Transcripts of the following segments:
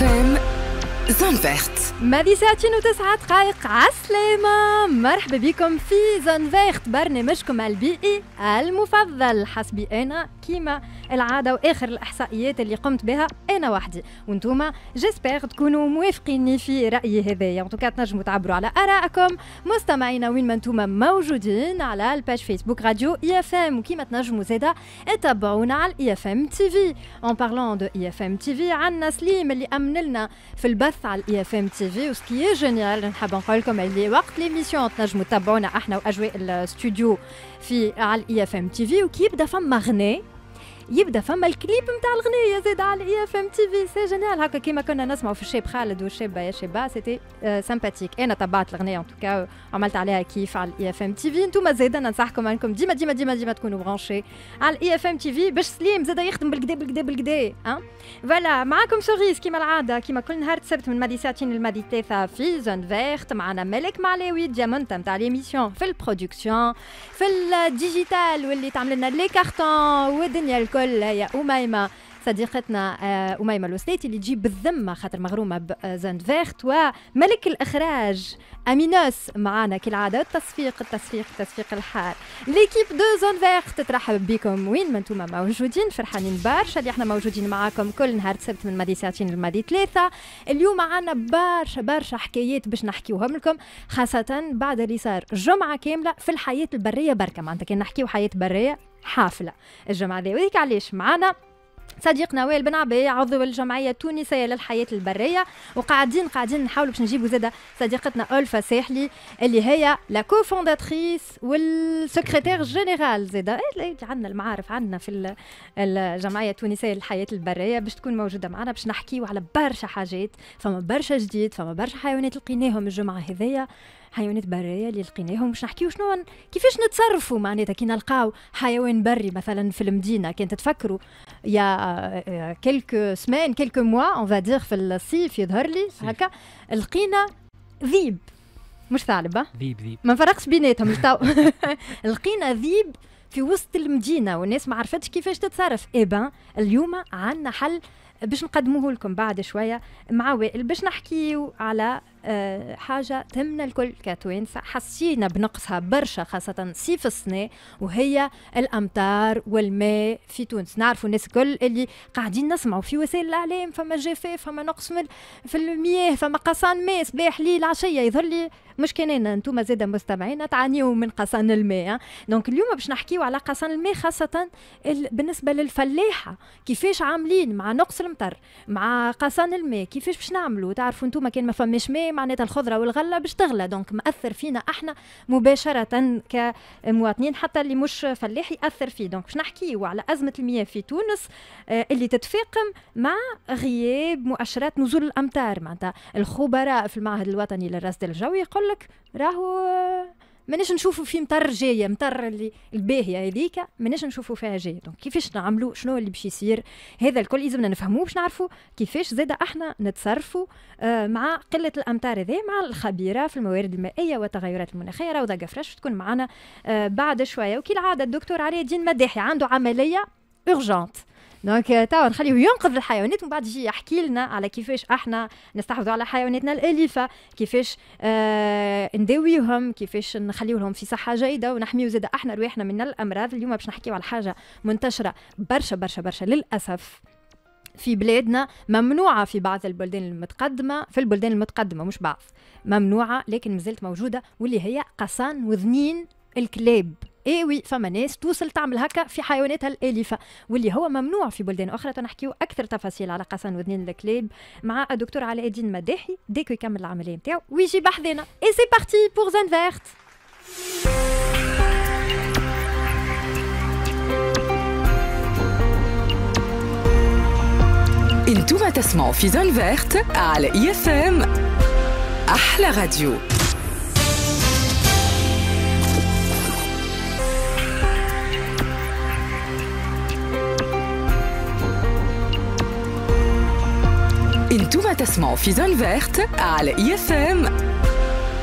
فم زون فيرت ماضي ساعتين وتسعة دقائق عسلامة مرحبا بكم في زون فيرت برنامجكم البيئي المفضل حسبي أنا كيما العاده واخر الاحصائيات اللي قمت بها انا وحدي وانتوما جيسبيغ تكونوا موافقيني في رايي هذايا ان توكا تنجموا تعبروا على ارائكم مستمعينا وين ما انتوما موجودين على الباج فيسبوك راديو اي اف ام وكيما تنجموا زادا تابعونا على اي اف ام تي في اون بارلون دو اي اف ام تي في عندنا سليم اللي امن لنا في البث على الاي اف ام تي في وسكي جينيال نحب نقول لكم اللي وقت ليميسيون تنجموا تابعونا احنا واجواء الاستوديو في على الاي e اف ام تي في وكيبدا فما غني يبدا فما الكليب نتاع الغنية زاد على الاي اف ام تي في سي جينيال هكا كيما كنا نسمعوا في الشاب خالد والشابة يا شيبا سيتي سامباتيك انا تبعت الغنية ان توكا عملت عليها كيف على الاي اف ام تي في انتم زاد ننصحكم انكم ديما ديما ديما ديما تكونوا برانشي على الاي اف ام تي في باش سليم زاد يخدم بالكدا بالكدا بالكدا ها فوالا معاكم سوريس كيما العاده كيما كل نهار تسبت من مادي ساعتين لمادي ثلاثه في جون فيرت معنا ملك معلاوي ديامونت نتاع ليميسيون في البرودكسيون في الديجيتال واللي تعمل لنا لي كارتون والدنيا الكل الكل هي أميمة صديقتنا آه، أميمة الوسليتي اللي تجيب بالذمة خاطر مغرومة بزاند آه، فيخت وملك الإخراج أمينوس معانا كالعادة التصفيق التصفيق التصفيق الحار ليكيب دو زون فيخت ترحب بكم وين ما انتم موجودين فرحانين برشا اللي احنا موجودين معاكم كل نهار سبت من مادي ساعتين لمادي ثلاثة اليوم معانا برشا برشا حكايات باش نحكيوهم لكم خاصة بعد اللي صار جمعة كاملة في الحياة البرية بركة معناتها كان نحكيو حياة برية حافله الجمعه ذي وذيك علاش معنا صديق نوال بن عبي عضو الجمعية التونسية للحياة البرية وقاعدين قاعدين نحاولوا باش نجيبوا زادة صديقتنا ألفا ساحلي اللي هي لا كوفونداتريس والسكرتير جينيرال زادة عندنا المعارف عندنا في الجمعية التونسية للحياة البرية باش تكون موجودة معنا باش نحكيو على برشا حاجات فما برشا جديد فما برشا حيوانات لقيناهم الجمعة هذيا حيوانات بريه اللي لقيناهم باش نحكيو شنو كيفاش نتصرفوا معناتها كي نلقاو حيوان بري مثلا في المدينه كان تتفكروا يا كلك سمان كلك موا اون فادير في الصيف يظهر لي هكا لقينا ذيب مش ثعلبة ذيب ذيب ما نفرقش بيناتهم لقينا ذيب في وسط المدينة والناس ما عرفتش كيفاش تتصرف إيه بان اليوم عندنا حل باش نقدموه لكم بعد شوية مع وائل باش نحكيو على آه، حاجه تهمنا الكل كتوانسه حسينا بنقصها برشا خاصه صيف السنه وهي الامطار والماء في تونس نعرفوا الناس الكل اللي قاعدين نسمعوا في وسائل الاعلام فما جفاف فما نقص في المياه فما قصان ماء صباح ليل عشيه يظهر لي مش كان انا انتم زاده مستمعين تعانيوا من قصان الماء دونك اليوم باش نحكيوا على قصان الماء خاصه بالنسبه للفلاحه كيفاش عاملين مع نقص المطر مع قصان الماء كيفاش باش نعملوا تعرفوا انتم كان ما فماش ماء معناتها الخضره والغله باش تغلى دونك مأثر فينا احنا مباشره كمواطنين حتى اللي مش فلاح يأثر فيه دونك باش نحكيو على ازمه المياه في تونس آه، اللي تتفاقم مع غياب مؤشرات نزول الامطار معناتها الخبراء في المعهد الوطني للرصد الجوي يقول لك راهو مانيش نشوفوا في مطر جايه مطر اللي الباهيه هذيك مانيش نشوفوا فيها جايه دونك كيفاش نعملوا شنو اللي باش يصير هذا الكل لازمنا نفهموه باش نعرفوا كيفاش زاد احنا نتصرفوا آه، مع قله الامطار هذه مع الخبيره في الموارد المائيه والتغيرات المناخيه روضه قفرش تكون معنا آه، بعد شويه وكالعاده الدكتور علي الدين مداحي عنده عمليه اورجونت دونك آه، توا نخليه ينقذ الحيوانات ومن بعد يجي يحكي لنا على كيفاش احنا نستحفظوا على حيواناتنا الاليفه كيفاش آه نداويهم كيفاش لهم في صحه جيده ونحميو زاد احنا رواحنا من الامراض اليوم باش نحكيو على حاجه منتشره برشا برشا برشا للاسف في بلادنا ممنوعة في بعض البلدان المتقدمة في البلدان المتقدمة مش بعض ممنوعة لكن مازالت موجودة واللي هي قصان وذنين الكلاب اي وي فما ناس توصل تعمل هكا في حيواناتها الاليفه واللي هو ممنوع في بلدان اخرى تنحكيو اكثر تفاصيل على قسن ودنين الكلاب مع الدكتور علاء الدين مداحي ديكو يكمل العمليه نتاعو ويجي بحذنا اي سي بارتي بور زان فيرت انتم تسمعوا في زون فيرت على اي اف ام احلى راديو انتم تسمعوا في زون فيرت على اي اف ام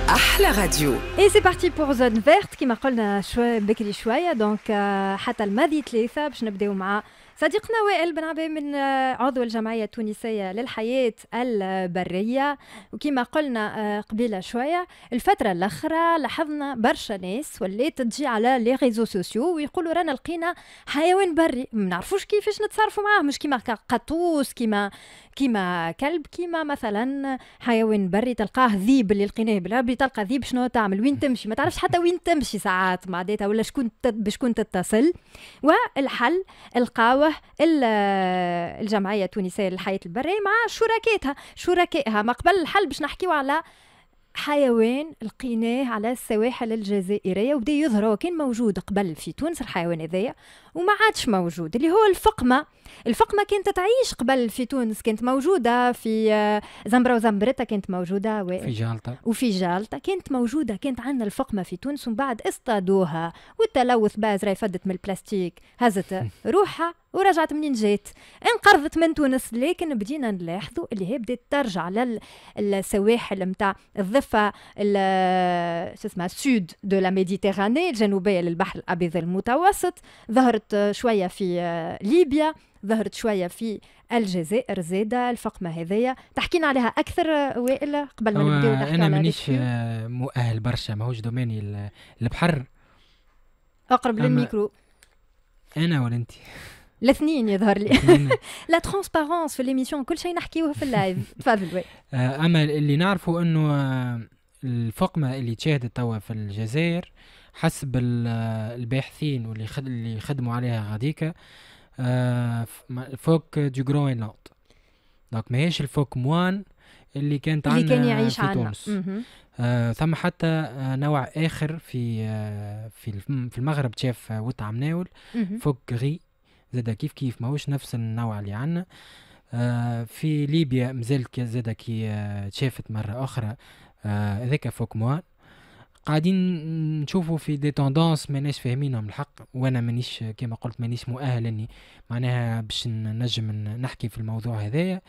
احلى راديو اي سي بارتي بور زون فيرت كما قلنا شوي بكري شويه دونك حتى الماضي ثلاثه باش نبداو مع صديقنا وائل بن عبي من عضو الجمعية التونسية للحياة البرية وكما قلنا قبيلة شوية الفترة الأخرى لاحظنا برشا ناس ولات تجي على لي ريزو سوسيو ويقولوا رانا لقينا حيوان بري ما نعرفوش كيفاش نتصرفوا معاه مش كيما قطوس كيما كيما كلب كيما مثلا حيوان بري تلقاه ذيب اللي لقيناه بالعبري تلقى ذيب شنو تعمل وين تمشي ما تعرفش حتى وين تمشي ساعات معناتها ولا شكون بشكون تتصل والحل القاوه الجمعيه التونسيه للحياه البريه مع شركاتها شركائها ما قبل الحل باش نحكيو على حيوان لقيناه على السواحل الجزائريه وبدا يظهر هو كان موجود قبل في تونس الحيوان هذايا وما عادش موجود اللي هو الفقمه الفقمه كانت تعيش قبل في تونس كانت موجوده في آه، زمبرا وزمبرتا كانت موجوده و... في جالطه وفي جالطه كانت موجوده كانت عندنا الفقمه في تونس ومن بعد اصطادوها والتلوث باز راهي فدت من البلاستيك هزت روحها ورجعت منين جات انقرضت من تونس لكن بدينا نلاحظوا اللي هي بدات ترجع للسواحل نتاع الضفه الضفة شو اسمها سود دو لا ميديتيراني الجنوبية للبحر الأبيض المتوسط ظهرت شوية في آه، ليبيا ظهرت شوية في الجزائر زيدا الفقمة هذية تحكينا عليها أكثر آه، وائل قبل ما نبداو آه، أنا مانيش مؤهل برشا ماهوش دوماني البحر أقرب للميكرو أنا ولا أنت الاثنين يظهر لي لا ترونسبارونس في ليميسيون كل شيء نحكيوه في اللايف تفضل وي آه، اما اللي نعرفه انه آه، الفقمه اللي تشاهدت توا في الجزائر حسب آه، الباحثين واللي اللي خدموا عليها غاديكا فوك دو جروينلاند دونك ماهيش الفوك موان اللي كانت عندنا اللي كان يعيش في تونس آه ثم حتى آه نوع اخر في آه في المغرب تشاف آه عمناول فوك غي زادا كيف كيف ماهوش نفس النوع اللي عندنا آه، في ليبيا مازالت زادا كي آه، تشافت مرة أخرى آه، هذاك فوق موان قاعدين نشوفوا في دي توندونس ماناش فاهمينهم الحق وانا مانيش كما قلت مانيش مؤهل اني معناها باش نجم نحكي في الموضوع هذايا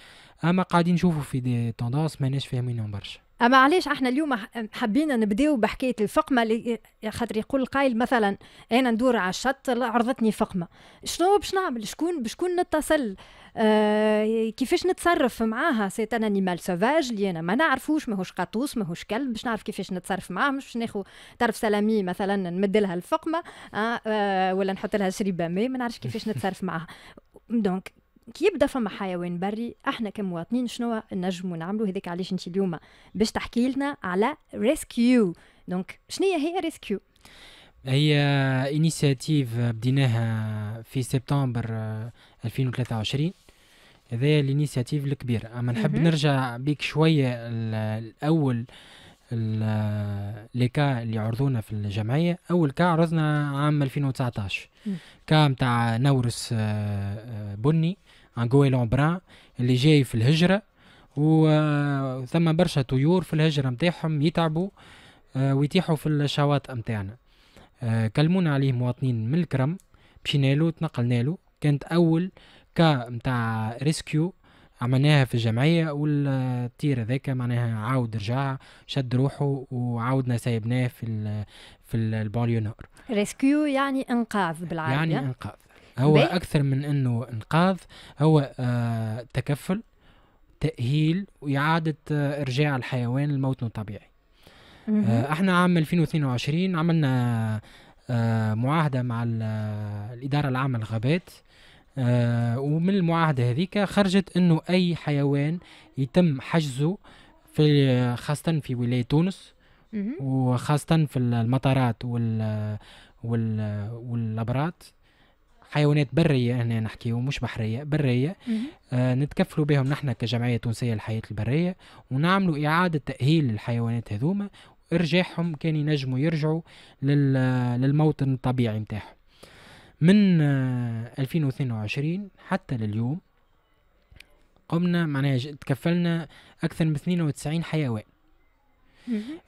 اما قاعدين نشوفوا في دي توندونس ماناش فاهمينهم برشا اما علاش احنا اليوم حبينا نبداو بحكايه الفقمه اللي خاطر يقول القائل مثلا انا ندور على الشط عرضتني فقمه شنو باش نعمل شكون بشكون نتصل آه كيفاش نتصرف معاها سيت ان انيمال سوفاج اللي انا ما نعرفوش ماهوش قطوس ماهوش كلب باش نعرف كيفاش نتصرف معاه مش باش ناخذ طرف سلامي مثلا نمد لها الفقمه آه آه ولا نحط لها شريبه ما نعرفش كيفاش نتصرف معاها دونك كي يبدا فما حيوان بري احنا كمواطنين شنو نجمو نعملو هذاك علاش انت اليوم باش تحكي لنا على ريسكيو دونك شنو هي ريسكيو هي انيسياتيف بديناها في سبتمبر 2023 هذا الانيسياتيف الكبير اما نحب نرجع بيك شويه الاول كا اللي عرضونا في الجمعية أول كا عرضنا عام 2019 كا متاع نورس آه، آه، بني انجوي لومبران اللي جاي في الهجرة وثم آه، برشا طيور في الهجرة متاعهم يتعبوا ويتيحوا في الشواطئ متاعنا كلمونا عليه مواطنين من الكرم مشينا له تنقلنا له كانت أول كا متاع ريسكيو عملناها في الجمعية والطير ذاك معناها عاود رجع شد روحه وعاودنا سايبناه في الـ في البوليونور ريسكيو يعني انقاذ بالعربية يعني انقاذ هو بي. اكثر من انه انقاذ هو آه تكفل تأهيل وإعادة آه إرجاع الحيوان لموطنه الطبيعي آه احنا عام 2022 عملنا آه معاهدة مع آه، الإدارة العامة للغابات آه، ومن المعاهدة هذيك خرجت أنه أي حيوان يتم حجزه في خاصة في ولاية تونس وخاصة في المطارات وال وال والأبراج حيوانات برية هنا نحكيو مش بحرية برية آه نتكفلوا بهم نحن كجمعية تونسية للحياة البرية ونعملوا إعادة تأهيل للحيوانات هذوما إرجاعهم كان ينجموا يرجعوا للموطن الطبيعي نتاعهم من 2022 آه، حتى لليوم قمنا معناها تكفلنا أكثر من 92 حيوان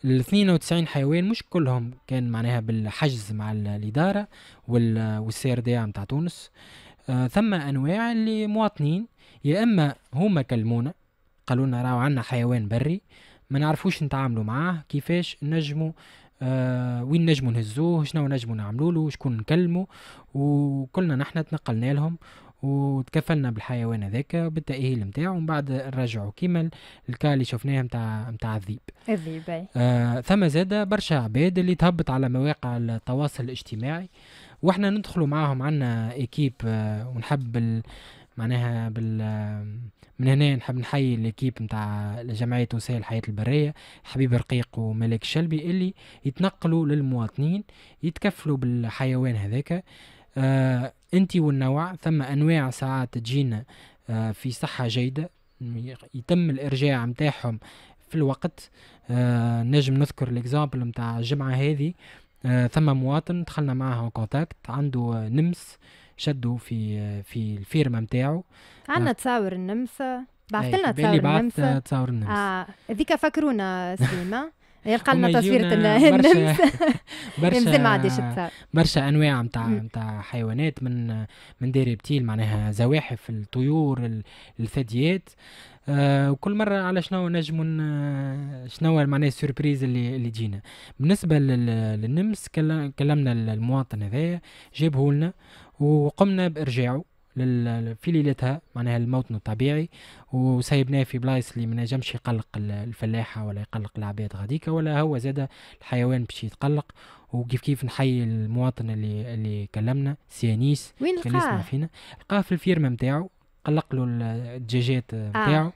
ال 92 حيوان مش كلهم كان معناها بالحجز مع الإدارة والسير دي متاع تونس آه ثم أنواع اللي مواطنين يا إما هما كلمونا قالوا لنا راهو عندنا حيوان بري ما نعرفوش نتعاملوا معاه كيفاش نجموا آه وين نجمو نهزوه شنو نجمو له شكون نكلمو وكلنا نحنا تنقلنا لهم وتكفلنا بالحيوان هذاك بالتأهيل نتاعو ومن بعد نرجعو كيما الكا اللي شفناه نتاع نتاع الذيب الذيب آه ثم زاد برشا عباد اللي تهبط على مواقع التواصل الاجتماعي واحنا ندخلوا معاهم عندنا ايكيب آه ونحب معناها بال من هنا نحب نحيي ليكيب نتاع جمعية وسائل الحياة البرية حبيب رقيق وملك شلبي اللي يتنقلوا للمواطنين يتكفلوا بالحيوان هذاك آه انت والنوع ثم انواع ساعات تجينا آه في صحة جيدة يتم الارجاع متاعهم في الوقت آه نجم نذكر الاكزامبل متاع الجمعة هذه آه ثم مواطن دخلنا معه كونتاكت عنده نمس آه شدوا في في الفيرما نتاعو عندنا تصاور النمسا بعث لنا تصاور النمسا تصاور آه، النمسا هذيك آه. فكرونا سليمه يلقى لنا تصويرة النمسا برشا ما عنديش برشا انواع نتاع نتاع حيوانات من من دير بتيل معناها زواحف الطيور الثدييات آه وكل مرة على شنو نجم شنو معناها السوربريز اللي اللي تجينا بالنسبة للنمس كلمنا المواطن هذايا جابه لنا وقمنا بارجاعه لل... في ليلتها معناها الموت الطبيعي وسيبناه في بلايص اللي ما نجمش يقلق الفلاحه ولا يقلق العباد غاديكا ولا هو زاد الحيوان باش يتقلق وكيف كيف نحيي المواطن اللي اللي كلمنا سيانيس وين كان يسمع فينا لقاه في الفيرما نتاعو قلق له الدجاجات نتاعو آه.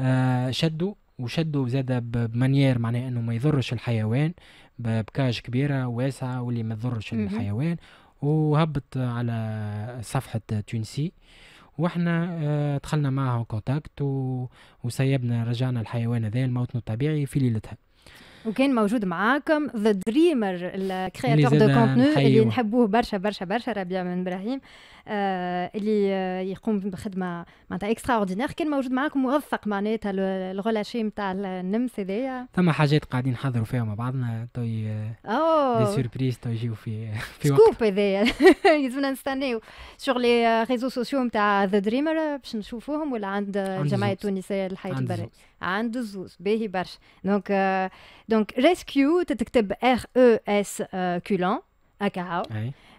آه شدوا وشدوا زاد بمانيير معناها انه ما يضرش الحيوان بكاج كبيره واسعه واللي ما تضرش الحيوان وهبط على صفحة تونسي واحنا آه، دخلنا معها كونتاكت وسيبنا رجعنا الحيوان هذا لموطنه الطبيعي في ليلتها وكان موجود معاكم ذا دريمر الكرياتور دو كونتنو اللي نحبوه برشا برشا برشا ربيع من ابراهيم آه، اللي آه، يقوم بخدمه معناتها اكسترا اوردينير كان موجود معاكم موثق معناتها الغلاشي نتاع النمس هذايا ثم حاجات قاعدين نحضروا فيها مع بعضنا توي دي سيربريز تو يجيو في في وقت سكوب هذايا لازمنا نستناو شغل لي ريزو سوسيو نتاع ذا دريمر باش نشوفوهم ولا عند الجمعيه التونسيه للحياه البريه عند الزوز باهي برشا دونك دونك ريسكيو تتكتب ار او اس كولون هكا هاو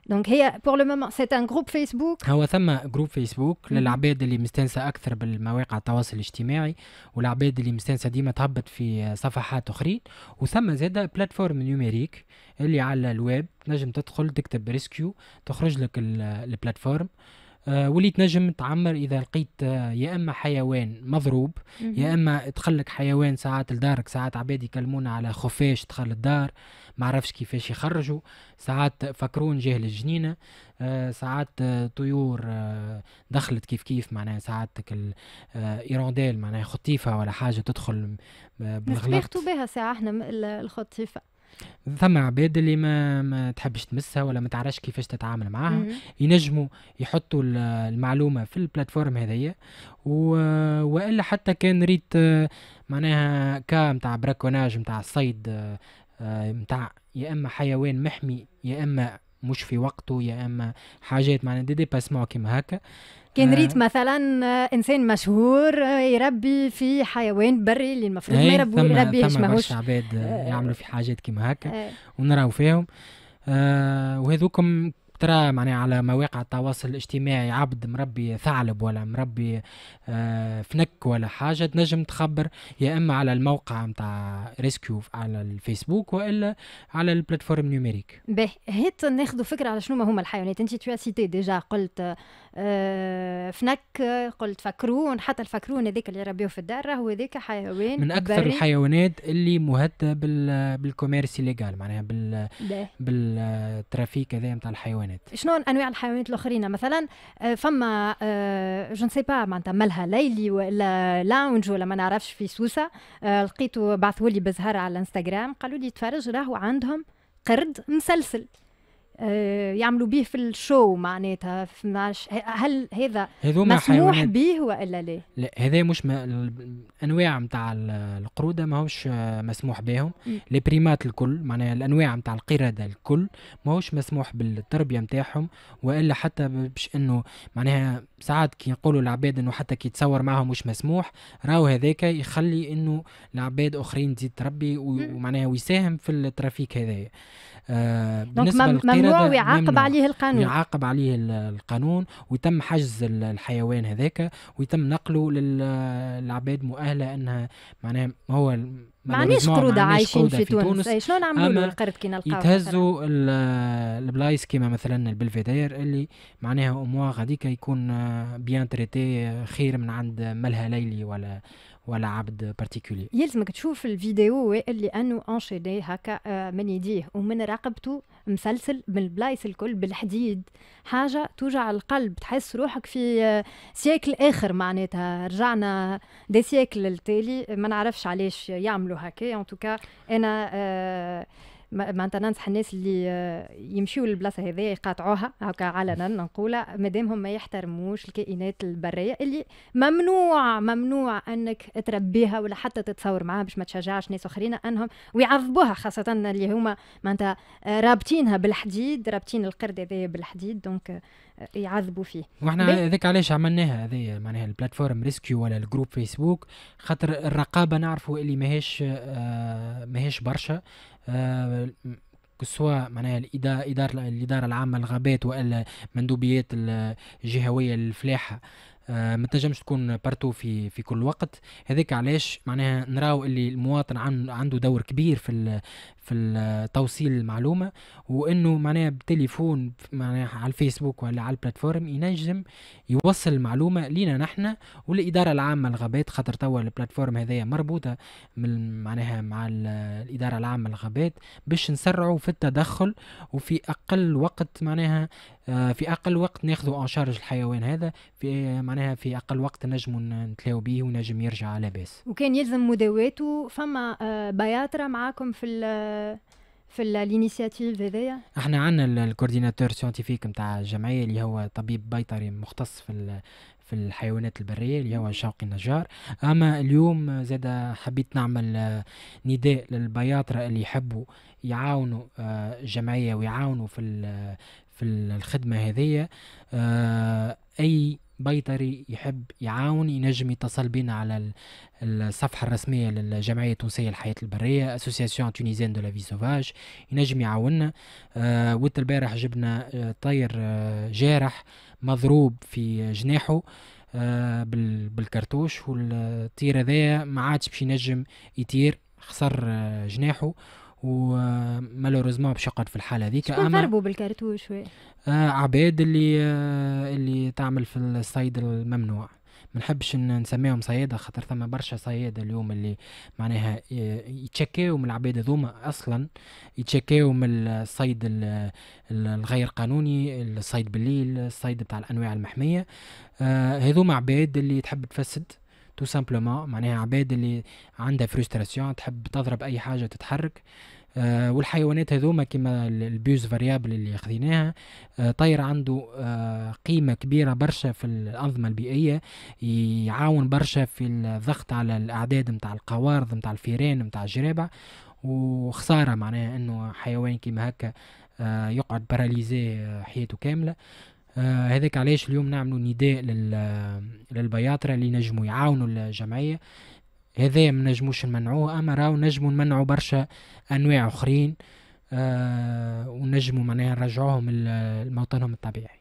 دونك هي بور لو مومون سي ان جروب فيسبوك هو ثم جروب فيسبوك للعباد اللي مستانسه اكثر بالمواقع التواصل الاجتماعي والعباد اللي مستانسه ديما تهبط في صفحات اخرين وثم زاد بلاتفورم نيوميريك اللي على الويب نجم تدخل تكتب ريسكيو تخرج لك البلاتفورم آه، وليت نجم تعمر اذا لقيت آه، يا اما حيوان مضروب يا اما تخلك حيوان ساعات لدارك ساعات عباد يكلمونا على خفاش دخل الدار ما عرفش كيفاش يخرجوا ساعات فكرون جهل الجنينه آه، ساعات طيور دخلت كيف كيف معناها ساعات ايرونديل معناها خطيفه ولا حاجه تدخل بالغلط بيخطوا بها ساعه احنا الخطيفه ثم عباد اللي ما, ما تحبش تمسها ولا ما تعرفش كيفاش تتعامل معاها ينجموا يحطوا المعلومه في البلاتفورم هذيا والا حتى كان ريت معناها كا نتاع براكوناج نتاع الصيد نتاع آه، يا اما حيوان محمي يا اما مش في وقته يا اما حاجات معناها دي ديباسمون كيما هكا كان نعم. ريت مثلا انسان مشهور يربي في حيوان بري اللي المفروض ما إيه، يربيهش ماهوش عباد آه. يعملوا في حاجات كيما هكا آه. ونراو فيهم آه وهذوكم ترى معناها على مواقع التواصل الاجتماعي عبد مربي ثعلب ولا مربي آه، فنك ولا حاجة تنجم تخبر يا إما على الموقع متاع ريسكيو على الفيسبوك وإلا على البلاتفورم نيوميريك باهي هيت ناخذوا فكرة على شنو هما الحيوانات أنت تو سيتي ديجا قلت آه، فنك قلت فكرون حتى الفكرون هذاك اللي يربيوه في الدار هو هذاك حيوان من أكثر بري. الحيوانات اللي مهدة بالكوميرسي ليغال معناها بال بالترافيك هذا نتاع الحيوانات الحيوانات شنو انواع الحيوانات الاخرين مثلا آه، فما جون سي با معناتها ملهى ليلي ولا لاونج ولا ما نعرفش في سوسه آه، لقيته بعثوا لي بزهره على الانستغرام قالوا لي تفرج راهو عندهم قرد مسلسل آه، يعملوا به في الشو معناتها فماش هل هذا مسموح به والا لا؟ لا هذا مش الانواع نتاع القروده ماهوش آه، مسموح بهم لي بريمات الكل معناها الانواع نتاع القرده الكل ماهوش مسموح بالتربيه نتاعهم والا حتى باش انه معناها ساعات كي يقولوا العباد انه حتى كي يتصور معهم مش مسموح راهو هذاك يخلي انه العباد اخرين تزيد تربي ومعناها ويساهم في الترافيك هذايا آه، دونك ممنوع نعم، ويعاقب عليه القانون يعاقب عليه القانون ويتم حجز الحيوان هذاك ويتم نقله للعباد مؤهله انها معناها هو ما عناش قرودة عايشين في, في تونس, تونس. إيه، شنو نعملوا القرد كي نلقاوه يتهزوا البلايص كيما مثلا البلفيدير اللي معناها امواغ هذيك يكون بيان آه، تريتي خير من عند ملهى ليلي ولا ولا عبد بارتيكولي يلزمك تشوف الفيديو وائل لانه انشيدي هكا آه، من يديه ومن رقبته مسلسل من البلايس الكل بالحديد حاجه توجع القلب تحس روحك في آه، سيكل اخر معناتها رجعنا دي سيكل التالي ما نعرفش علاش يعملوا هكا ان توكا انا آه، معناتها ننصح الناس اللي آه، يمشيوا للبلاصه هذه يقاطعوها هكا علنا نقولها مادام هم ما يحترموش الكائنات البريه اللي ممنوع ممنوع انك تربيها ولا حتى تتصور معاها باش ما تشجعش ناس اخرين انهم ويعذبوها خاصه اللي هما معناتها آه، رابطينها بالحديد رابطين القرد هذايا بالحديد دونك آه، يعذبوا فيه واحنا هذاك علاش عملناها هذايا معناها البلاتفورم ريسكيو ولا الجروب فيسبوك خاطر الرقابه نعرفوا اللي ماهيش آه ماهيش برشا آه، سواء معناها الاداره الاداره العامه للغابات والا مندوبيات الجهويه للفلاحه آه، ما تنجمش تكون بارتو في في كل وقت هذاك علاش معناها نراو اللي المواطن عن عنده دور كبير في في آه، توصيل المعلومه وانه معناها بتليفون معناها على الفيسبوك ولا على البلاتفورم ينجم يوصل المعلومه لينا نحن والاداره العامه الغابات خاطر توا البلاتفورم هذايا مربوطه من معناها مع آه، الاداره العامه الغابات باش نسرعوا في التدخل وفي اقل وقت معناها آه، في اقل وقت ناخذوا انشارج شارج الحيوان هذا في معناها في اقل وقت نجموا نتلاو به ونجم يرجع على باس وكان يلزم مداواته فما بياترة معاكم في في الانيشيتيف هذايا احنا عندنا الكورديناتور سيانتيفيك نتاع الجمعيه اللي هو طبيب بيطري مختص في في الحيوانات البريه اللي هو شوقي النجار اما اليوم زاد حبيت نعمل آه، نداء للبياطره اللي يحبوا يعاونوا الجمعيه آه، ويعاونوا في في الخدمه هذه آه، اي بيطري يحب يعاون ينجم يتصل بنا على الصفحة الرسمية للجمعية التونسية للحياة البرية اسوسياسيون تونيزيان دو لا في سوفاج ينجم يعاوننا آه وقت البارح جبنا آه، طير آه، جارح مضروب في جناحه آه بالكرتوش والطير هذايا ما عادش باش ينجم يطير خسر آه، جناحه ومالوريزمون باش يقعد في الحاله هذيك اما ضربوا بالكارتو شوي آه عباد اللي آه اللي تعمل في الصيد الممنوع ما نحبش نسميهم صياده خاطر ثم برشا صياده اليوم اللي معناها يتشكاو من العباد هذوما اصلا يتشكاو من الصيد الغير قانوني الصيد بالليل الصيد بتاع الانواع المحميه آه، هذوما عباد اللي تحب تفسد تو سامبلومون معناها عباد اللي عندها فرستراسيون تحب تضرب اي حاجه تتحرك آه والحيوانات هذوما كيما البيوز فاريابل اللي خذيناها آه طير عنده آه قيمة كبيرة برشا في الأنظمة البيئية يعاون برشا في الضغط على الأعداد متاع القوارض متاع الفيران متاع الجرابع وخسارة معناها أنه حيوان كيما هكا آه، يقعد باراليزي آه، حياته كاملة آه هذاك علاش اليوم نعملوا نداء للبياطرة اللي نجموا يعاونوا الجمعية هذا ما نجموش نمنعوه اما راهو نجموا نمنعوا برشا انواع اخرين آه ونجموا معناها نرجعوهم لموطنهم الطبيعي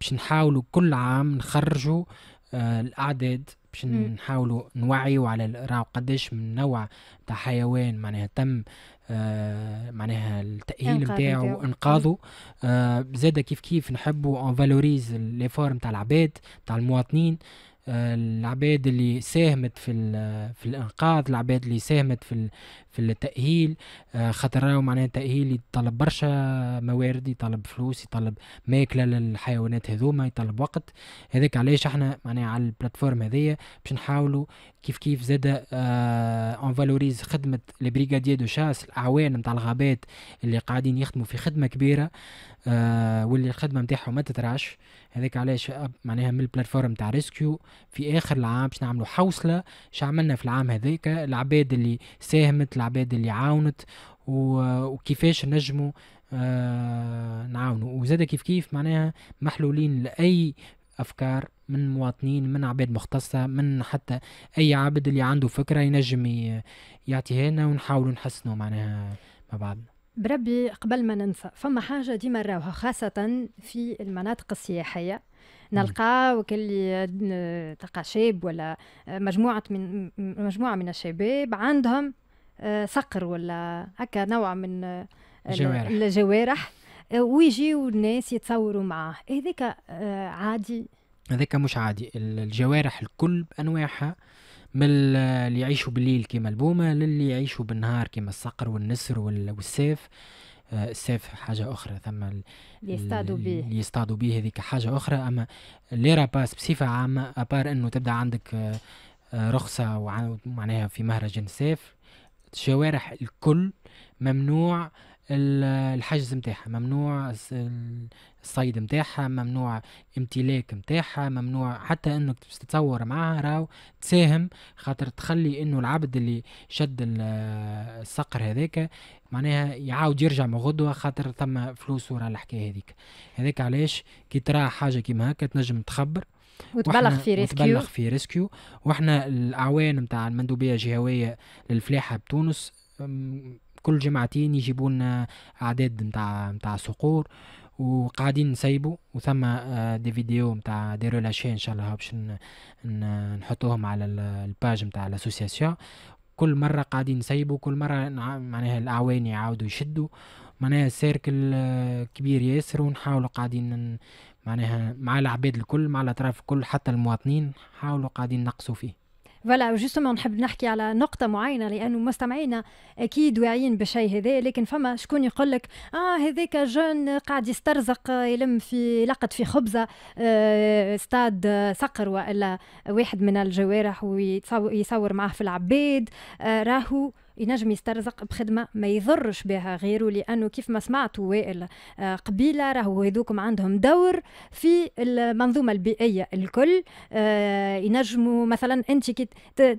باش نحاولوا كل عام نخرجوا آه الاعداد باش نحاولوا نوعيوا على راهو قداش من نوع تاع حيوان معناها تم آه معناها التاهيل نتاعو وانقاذه آه زاد كيف كيف نحبوا اون فالوريز ليفور نتاع العباد نتاع المواطنين العباد اللي ساهمت في في الانقاذ العباد اللي ساهمت في في التاهيل آه، خاطر راهو معناها التاهيل يطلب برشا موارد يطلب فلوس يطلب ماكله للحيوانات هذوما يطلب وقت هذاك علاش احنا معناها على البلاتفورم هذيا باش نحاولوا كيف كيف زاد اون آه، فالوريز خدمه البريغادير دو شاس الاعوان نتاع الغابات اللي قاعدين يخدموا في خدمه كبيره آه، واللي الخدمه نتاعهم ما تتراش هذاك علاش آه، معناها من البلاتفورم تاع ريسكيو في اخر العام باش نعملوا حوصله ش عملنا في العام هذاك العباد اللي ساهمت العباد اللي عاونت وكيفاش نجموا آه نعاونوا وزاد كيف كيف معناها محلولين لاي افكار من مواطنين من عباد مختصه من حتى اي عبد اللي عنده فكره ينجم يعطيها لنا ونحاولوا نحسنوا معناها مع بعضنا بربي قبل ما ننسى فما حاجه ديما نراوها خاصه في المناطق السياحيه نلقى وكل تلقى شاب ولا آه، مجموعه من مجموعه من الشباب عندهم آه، صقر ولا هكا نوع من آه، الجوارح, الجوارح آه، ويجيو الناس يتصوروا معاه هذاك آه، عادي هذاك مش عادي الجوارح الكل بانواعها من اللي يعيشوا بالليل كيما البومه للي يعيشوا بالنهار كيما الصقر والنسر والسيف آه، السيف حاجه اخرى ثم اللي يصطادوا به اللي يصطادوا به هذيك حاجه اخرى اما لي راباس بصفه عامه ابار انه تبدا عندك رخصه ومعناها في مهرجان السيف الشوارع الكل ممنوع الحجز نتاعها ممنوع الصيد نتاعها ممنوع امتلاك نتاعها ممنوع حتى انك تتصور معها راو تساهم خاطر تخلي انه العبد اللي شد الصقر هذاك معناها يعاود يرجع من غدوه خاطر ثم فلوس ورا الحكايه هذيك هذاك علاش كي ترى حاجه كيما هكا تنجم تخبر وتبلغ في ريسكيو وتبلغ في ريسكيو واحنا الاعوان نتاع المندوبيه الجهويه للفلاحه بتونس كل جمعتين يجيبوا لنا اعداد آه، نتاع نتاع صقور وقاعدين نسيبو وثم آه، دي فيديو نتاع دي ريلاشي ان شاء الله باش نحطوهم على الباج نتاع الاسوسياسيون كل مره قاعدين نسيبو كل مره معناها الاعوان يعاودوا يشدوا معناها سيركل آه، كبير ياسر ونحاولوا قاعدين معناها مع العباد الكل مع الاطراف الكل حتى المواطنين حاولوا قاعدين نقصوا فيه فوالا جوستومون نحب نحكي على نقطه معينه لانه مستمعينا اكيد واعيين بشيء هذا لكن فما شكون يقول لك اه هذاك جون قاعد يسترزق يلم في لقط في خبزه آه، استاد صقر والا واحد من الجوارح ويصور معاه في العباد آه، راهو ينجم يسترزق بخدمه ما يضرش بها غيره لانه كيف ما سمعت وائل آه، قبيله راهو هذوكم عندهم دور في المنظومه البيئيه الكل آه، ينجموا مثلا انت كي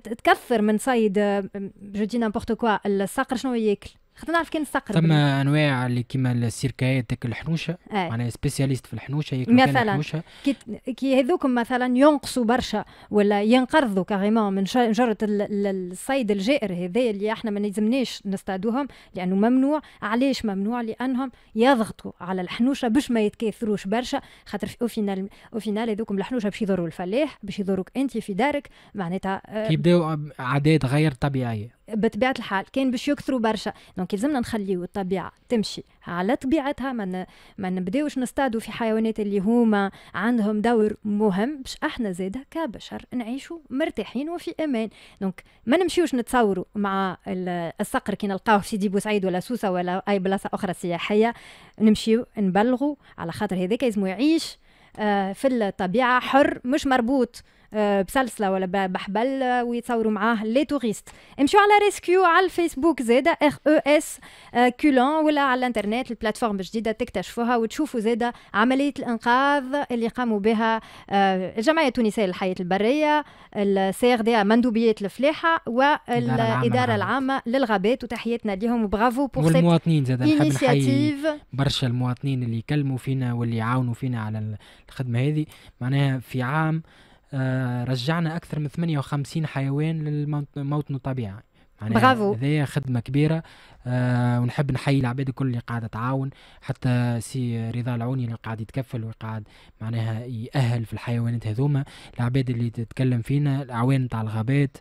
تكثر من صيد آه، جو دي نامبورت كوا الصقر شنو ياكل خاطر نعرف كان نستقر ثم انواع اللي كيما السيركايات تاك الحنوشه آه. معناها سبيسياليست في الحنوشه ياكل مثلا كي, كي هذوكم مثلا ينقصوا برشا ولا ينقرضوا كاريمون من جره الصيد الجائر هذايا اللي احنا ما لازمناش نستعدوهم لانه ممنوع علاش ممنوع لانهم يضغطوا على الحنوشه باش ما يتكاثروش برشا خاطر او فينال او فينال هذوكم الحنوشه باش يضروا الفلاح باش يضروك انت في دارك معناتها آه، كيبداو عادات غير طبيعيه بطبيعه الحال كان باش يكثروا برشا دونك لازمنا نخليو الطبيعه تمشي على طبيعتها ما من... ما نبداوش نصطادوا في حيوانات اللي هما عندهم دور مهم باش احنا زاده كبشر نعيشوا مرتاحين وفي امان دونك ما نمشيوش نتصوروا مع الصقر كي نلقاوه في سيدي بوسعيد ولا سوسه ولا اي بلاصه اخرى سياحيه نمشيو نبلغوا على خاطر هذاك يلزمو يعيش آه، في الطبيعه حر مش مربوط آه، بسلسله ولا بحبل آه، ويتصوروا معاه لي توريست امشوا على ريسكيو على الفيسبوك زاده اخ او اس كولون ولا على الانترنت البلاتفورم الجديده تكتشفوها وتشوفوا زاده عمليه الانقاذ اللي قاموا بها آه، الجمعيه التونسيه للحياه البريه السي ار دي مندوبيه الفلاحه والاداره العامه للغابات وتحياتنا لهم وبرافو بور والمواطنين زيدا نحب برشا المواطنين اللي يكلموا فينا واللي يعاونوا فينا على الخدمه هذه معناها في عام آه، رجعنا اكثر من 58 حيوان للموطن الطبيعي يعني برافو هذه خدمة كبيرة آه ونحب نحيي العباد الكل اللي قاعدة تعاون حتى سي رضا العوني اللي قاعد يتكفل وقاعد معناها يأهل في الحيوانات هذوما العباد اللي تتكلم فينا الأعوان تاع الغابات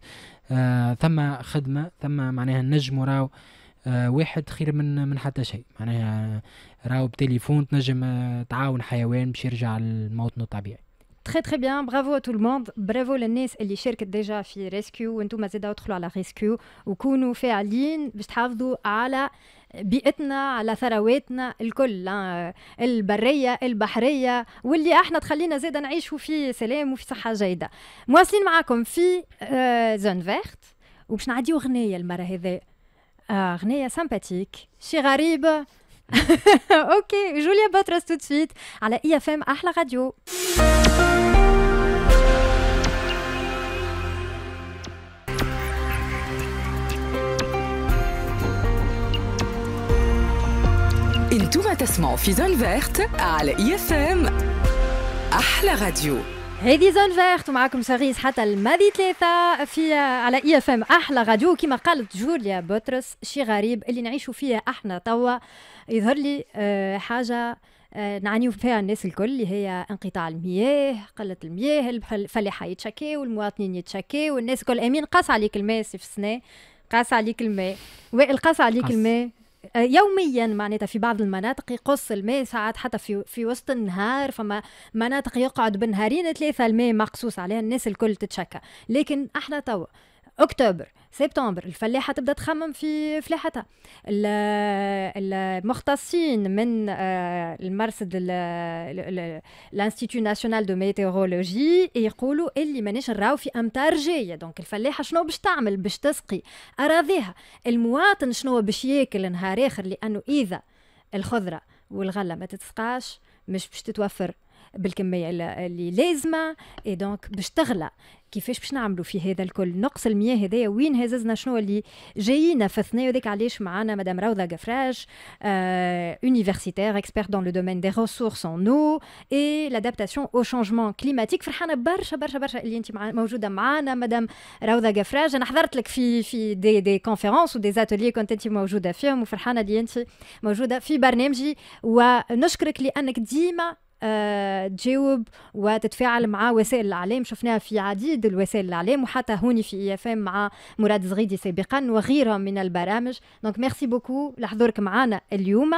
آه ثم خدمة ثم معناها النجم راو آه واحد خير من من حتى شيء معناها راو بتليفون تنجم آه، تعاون حيوان باش يرجع للموطن الطبيعي تري تري بيان برافو تو الموند برافو للناس اللي شاركت ديجا في ريسكيو وانتم زاد ادخلوا على ريسكيو وكونوا فاعلين باش تحافظوا على بيئتنا على ثرواتنا الكل آه، البرية البحرية واللي احنا تخلينا زاد نعيشوا في سلام وفي صحة جيدة مواصلين معاكم في زون آه، فيرت وباش نعديو غنية المرة هذا آه، غنية سامباتيك شي غريب اوكي جوليا باتراس توت سويت على اي اف ام احلى راديو تسمعوا في زون فيرت على اي اف ام احلى راديو هذه زون فيرت ومعاكم شغيز حتى الماضي ثلاثة في على اي اف ام احلى راديو كما قالت جوليا بطرس شي غريب اللي نعيشوا فيه احنا توا يظهر لي آه، حاجة آه، نعانيو فيها الناس الكل اللي هي انقطاع المياه قلة المياه الفلاحة يتشكي والمواطنين يتشكي والناس الكل امين قاس عليك الماء في السنة قاس عليك الماء وائل قاس عليك الماء يوميا معناتها في بعض المناطق يقص الماء ساعات حتى في في وسط النهار فما مناطق يقعد بنهارين ثلاثه الماء مقصوص عليها الناس الكل تتشكى لكن احنا توا اكتوبر سبتمبر الفلاحة تبدأ تخمم في فلاحتها المختصين من آه، المرصد الانستيتو ناسيونال دو ميتيرولوجي يقولوا اللي ماناش نراو في امتار جايه دونك الفلاحه شنو باش تعمل باش تسقي اراضيها المواطن شنو باش ياكل نهار اخر لانه اذا الخضره والغله ما تتسقاش مش باش تتوفر بالكميه اللي لازمه اي دونك باش تغلى كيفاش باش نعملوا في هذا الكل نقص المياه هذايا وين هززنا شنو اللي جايينا في الثنايا وذاك علاش معانا مدام روضه قفراج يونيفرسيتير اكسبير دون لو دومين دي ريسورس اون او اي لادابتاسيون او شونجمون كليماتيك فرحانه برشا برشا برشا اللي انت موجوده معانا مدام روضه قفراج انا حضرت لك في في دي دي كونفيرونس ودي زاتولي كنت انت موجوده فيهم وفرحانه اللي انت موجوده في برنامجي ونشكرك لانك ديما آه، تجاوب وتتفاعل مع وسائل الاعلام شفناها في عديد الوسائل الاعلام وحتى هوني في اي اف ام مع مراد زغيدي سابقا وغيرها من البرامج دونك ميرسي بوكو لحضورك معنا اليوم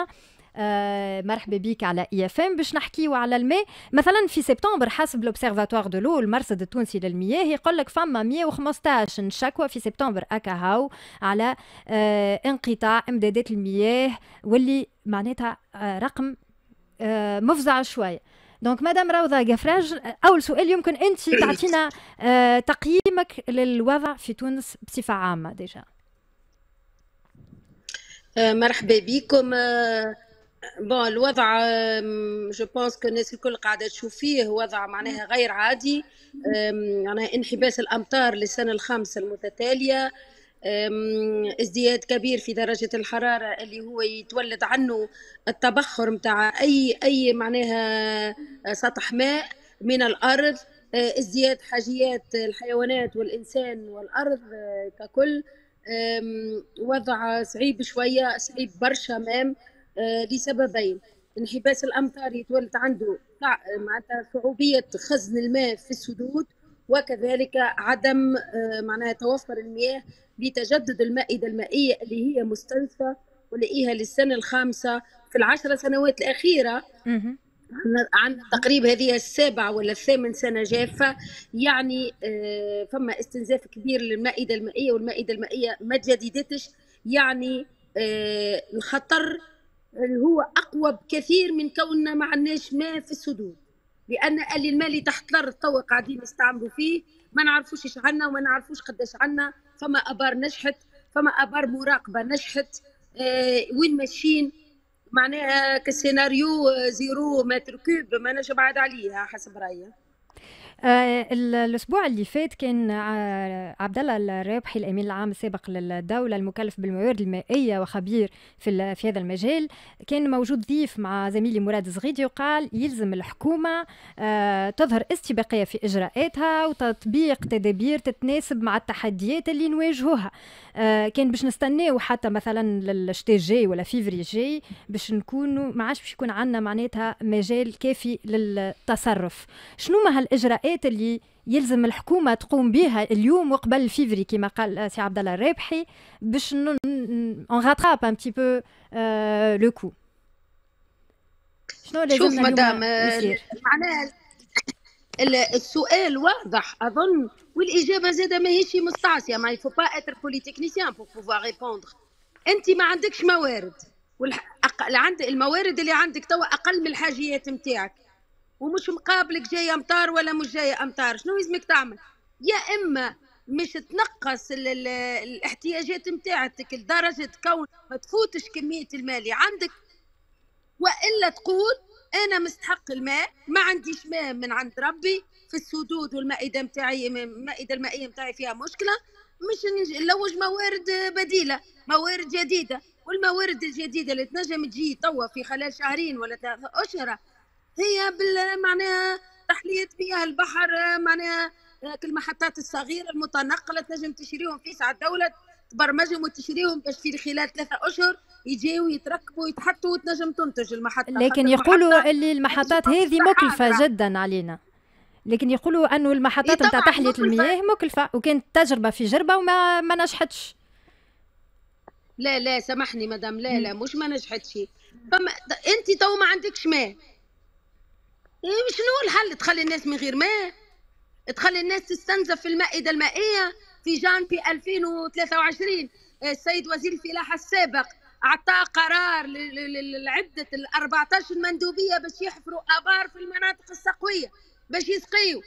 آه مرحبا بك على اي اف ام باش نحكيو على الماء مثلا في سبتمبر حسب لوبسيرفاتوار دو لو المرصد التونسي للمياه يقول لك فما 115 شكوى في سبتمبر اكاهاو على آه انقطاع امدادات المياه واللي معناتها آه رقم آه، مفزعه شويه دونك مدام روضه قفراج اول سؤال يمكن انت تعطينا آه، تقييمك للوضع في تونس بصفه عامه ديجا آه، مرحبا بكم بون الوضع جو بونس كو الناس الكل قاعده تشوف فيه وضع معناها غير عادي معناها انحباس الامطار للسنه الخامسه المتتاليه ازدياد كبير في درجة الحرارة اللي هو يتولد عنه التبخر متاع أي أي معناها آه، سطح ماء من الأرض آه، ازدياد حاجيات الحيوانات والإنسان والأرض آه، ككل وضع صعيب شوية صعيب برشا مام لسببين انحباس الأمطار يتولد عنده معناتها صعوبية خزن الماء في السدود وكذلك عدم آه، معناها توفر المياه لتجدد المائدة المائية اللي هي مستنسة ولقيها للسنة الخامسة في العشر سنوات الأخيرة عن تقريب هذه السابع ولا الثامن سنة جافة يعني آه، فما استنزاف كبير للمائدة المائية والمائدة المائية ما تجددتش يعني آه، الخطر اللي هو أقوى بكثير من كوننا ما عندناش ماء في السدود لان قال لي المالي تحت الارض تو قاعدين نستعملوا فيه ما نعرفوش ايش عنا وما نعرفوش قداش عنا فما ابار نجحت فما ابار مراقبه نجحت آه وين ماشيين معناها كسيناريو آه، زيرو متر كوب ما نجم بعد عليها حسب رايي آه، الاسبوع اللي فات كان آه، عبد الله الرابحي الامين العام السابق للدوله المكلف بالموارد المائيه وخبير في في هذا المجال كان موجود ضيف مع زميلي مراد صغيدي وقال يلزم الحكومه آه، تظهر استباقيه في اجراءاتها وتطبيق تدابير تتناسب مع التحديات اللي نواجهوها كان باش نستناو حتى مثلا للشتاء الجاي ولا فيفري الجاي باش نكونوا ما عادش باش يكون عندنا معناتها مجال كافي للتصرف شنو ما هالاجراءات الاجراءات اللي يلزم الحكومه تقوم بها اليوم وقبل فيفري كما قال سي عبد الله الرابحي باش اون غاتراب ان بو لو كو شنو لازم شوف مدام معناها السؤال واضح اظن والاجابه زاده ماهيش مستعصيه ما يفو با اتر بوليتيكنيسيان بو بوفوار ريبوندر انت ما عندكش موارد والح... عند الموارد اللي عندك توا اقل من الحاجيات نتاعك ومش مقابلك جايه امطار ولا مش جايه امطار شنو لازمك تعمل يا اما مش تنقص الـ الـ الاحتياجات نتاعتك لدرجه تكون ما تفوتش كميه الماء اللي عندك والا تقول انا مستحق الماء ما عنديش ماء من عند ربي في السدود والمائده نتاعي المائده المائيه نتاعي فيها مشكله مش نلوج موارد بديله موارد جديده والموارد الجديده اللي تنجم تجي توا في خلال شهرين ولا اشهر هي معناها تحليه مياه البحر معناها المحطات الصغيره المتنقله تنجم تشريهم في ساعه الدوله تبرمجهم وتشريهم باش في خلال ثلاثة أشهر يجيو يتركبوا يتحطوا وتنجم تنتج المحطة لكن يقولوا اللي المحطات هذه مكلفة جدا علينا لكن يقولوا أنه المحطات إيه، نتاع تحلية المياه مكلفة وكانت تجربة في جربة وما ما نجحتش لا لا سامحني مدام لا لا مش ما نجحتش فما انت تو ما عندكش ماء إيه، شنو الحل تخلي الناس من غير ماء تخلي الناس تستنزف في المائده المائيه في في 2023 إيه، السيد وزير الفلاحه السابق اعطى قرار لعده ال 14 مندوبيه باش يحفروا ابار في المناطق السقويه باش يسقيوا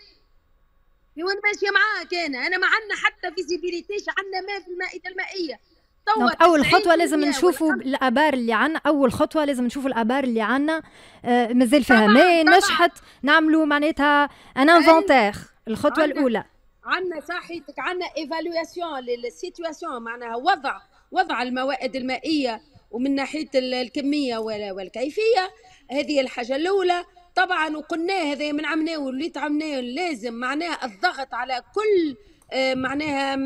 إيه، وين ماشيه معاك انا انا ما عندنا حتى فيزيبيليتيش عندنا ما في المائده المائيه نعم، اول خطوه لازم نشوفوا الابار اللي عندنا اول خطوه لازم نشوفوا الابار اللي عندنا آه مازال فيها ما نجحت نعملوا معناتها ان انفونتير الخطوه عنا الاولى عندنا صحيتك عندنا ايفالواسيون للسيتواسيون معناها وضع وضع الموائد المائيه ومن ناحيه الكميه والكيفيه هذه الحاجه الاولى طبعا وقلنا هذا من عمناه واللي عمناه لازم معناها الضغط على كل آه، معناها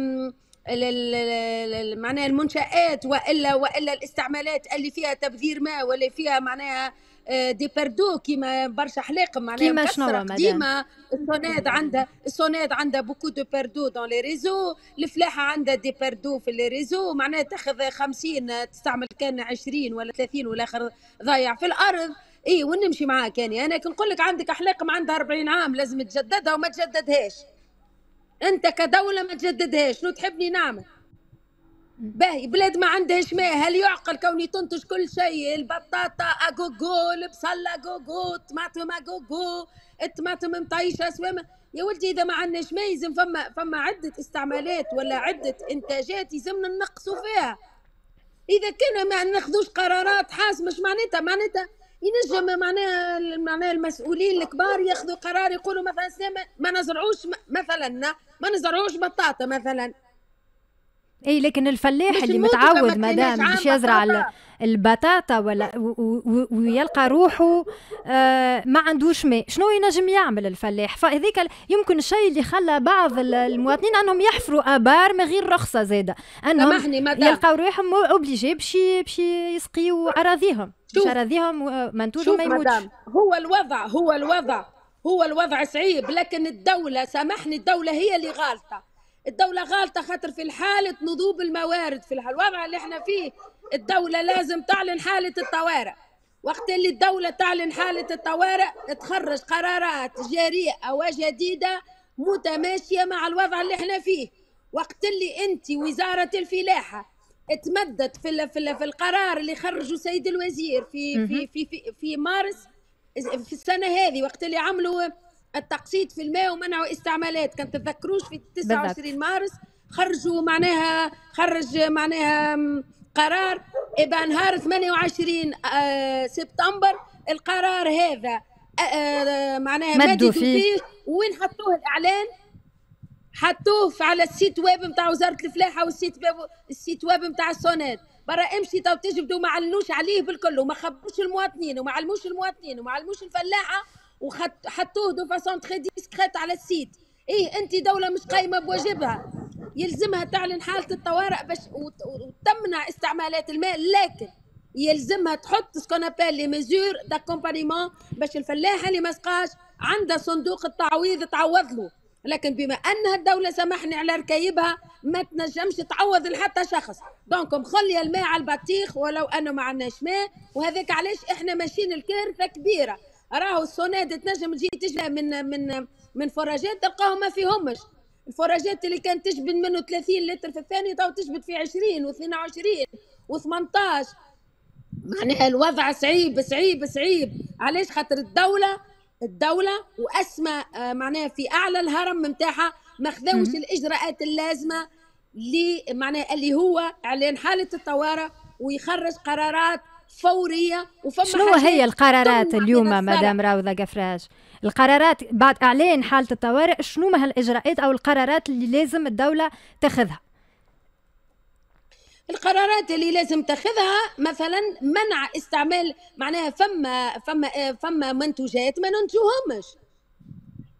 معناها المنشآت والا والا الاستعمالات اللي فيها تبذير ماء واللي فيها معناها آه، دي باردو كيما برشا حلاقم معناها كيما شنو ديما السوناد عندها السوناد عندها بوكو دو باردو دون لي ريزو الفلاحه عندها دي باردو في لي ريزو معناها تاخذ 50 تستعمل كان 20 ولا 30 والاخر ضايع في الارض اي ونمشي معاك يعني انا كنقول لك عندك احلاقم عندها 40 عام لازم تجددها وما تجددهاش انت كدوله ما تجددهاش شنو تحبني نعمل باهي بلاد ما عندهاش ماء هل يعقل كوني تنتج كل شيء البطاطا اغوغو البصل اغوغو الطماطم اغوغو الطماطم مطيشه سوما يا ولدي اذا ما عندناش ماء يلزم فما فما عده استعمالات ولا عده انتاجات يلزمنا ننقصوا فيها اذا كنا ما ناخذوش قرارات حاسمه مش معناتها معناتها ينجم معناها معناها المسؤولين الكبار ياخذوا قرار يقولوا مثلا سنة ما نزرعوش مثلا ما نزرعوش بطاطا مثلا اي لكن الفلاح اللي متعود مادام باش يزرع البطاطا ولا ويلقى روحه آه، ما عندوش ماء شنو ينجم يعمل الفلاح فهذيك يمكن الشيء اللي خلى بعض المواطنين انهم يحفروا ابار من غير رخصه زاده انهم يلقاو روحهم اوبليجي باش باش يسقيوا اراضيهم باش اراضيهم منتوج ما يموتش هو الوضع هو الوضع هو الوضع صعيب لكن الدولة سامحني الدولة هي اللي غالطة الدولة غالطة خاطر في حالة نضوب الموارد في الوضع اللي احنا فيه الدولة لازم تعلن حالة الطوارئ وقت اللي الدولة تعلن حالة الطوارئ تخرج قرارات جريئة وجديدة متماشية مع الوضع اللي احنا فيه وقت اللي انت وزارة الفلاحة تمدت في في, في القرار اللي خرجه سيد الوزير في في في في, في مارس في السنه هذه وقت اللي عملوا التقسيط في الماء ومنعوا استعمالات كان تتذكروش في 29 مارس خرجوا معناها خرج معناها قرار إذا نهار 28 سبتمبر القرار هذا آه، آه، معناها مدوا فيه, فيه وين حطوه الاعلان حطوه على السيت ويب نتاع وزاره الفلاحه والسيت ويب السيت ويب نتاع السونات برا امشي تو تجبدوا ما علنوش عليه بالكل وما خبروش المواطنين وما علموش المواطنين وما علموش الفلاحه وحطوه دو فاسون تخي ديسكريت على السيت ايه انت دوله مش قايمه بواجبها يلزمها تعلن حالة الطوارئ باش وتمنع استعمالات الماء لكن يلزمها تحط سكونابيل لي ميزور داكومبانيمون باش الفلاحة اللي ما سقاش عندها صندوق التعويض تعوض له لكن بما انها الدوله سمحني على ركايبها ما تنجمش تعوض لحتى شخص دونك مخلي الماء على البطيخ ولو انه ما عندناش ماء وهذاك علاش احنا ماشيين الكارثة كبيره راهو السوناد تنجم تجي تجي من من من فراجات تلقاهم ما فيهمش الفراجات اللي كانت تجبد منه 30 لتر في الثانية تو تجبد في 20 و22 و18 معناها الوضع صعيب صعيب صعيب علاش خاطر الدولة الدولة وأسمى آه، معناها في أعلى الهرم نتاعها ما خذاوش الإجراءات اللازمة اللي معناها اللي هو إعلان حالة الطوارئ ويخرج قرارات فورية وفما شنو هي القرارات اليوم مدام راوضة قفراج؟ القرارات بعد اعلان حاله الطوارئ شنو ما هالاجراءات او القرارات اللي لازم الدوله تاخذها القرارات اللي لازم تاخذها مثلا منع استعمال معناها فما فما فما منتوجات ما ننتجوهمش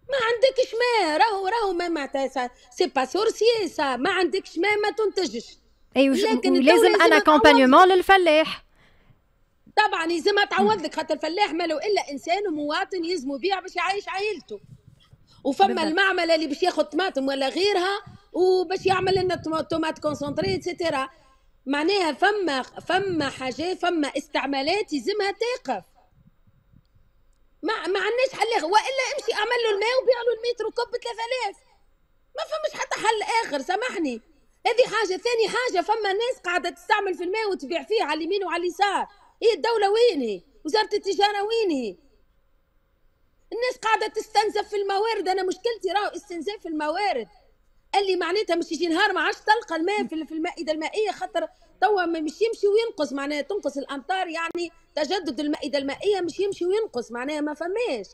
ما عندكش ما راهو راهو ما معناتها سي با سورسي ما عندكش ما ما تنتجش ايوا لازم انا كومبانيومون للفلاح طبعا يلزمها تعوض لك خاطر الفلاح ما لو الا انسان ومواطن يزمو بيع باش يعيش عائلته وفما المعمل اللي باش ياخذ طماطم ولا غيرها وباش يعمل لنا طماط كونسونتري اتسيتيرا معناها فما فما حاجات فما استعمالات يلزمها تقف ما ما عندناش حل والا امشي اعمل له الماء وبيع له المتر وكب 3000 ما فماش حتى حل اخر سامحني هذه حاجه ثاني حاجه فما ناس قاعده تستعمل في الماء وتبيع فيه على اليمين وعلى اليسار هي إيه الدولة وين هي وزارة التجارة وين هي الناس قاعدة تستنزف في الموارد أنا مشكلتي راهو استنزاف الموارد قال لي معناتها مش يجي نهار ما عادش تلقى الماء في المائدة المائية خاطر توا مش يمشي وينقص معناها تنقص الأمطار يعني تجدد المائدة المائية مش يمشي وينقص معناها ما فماش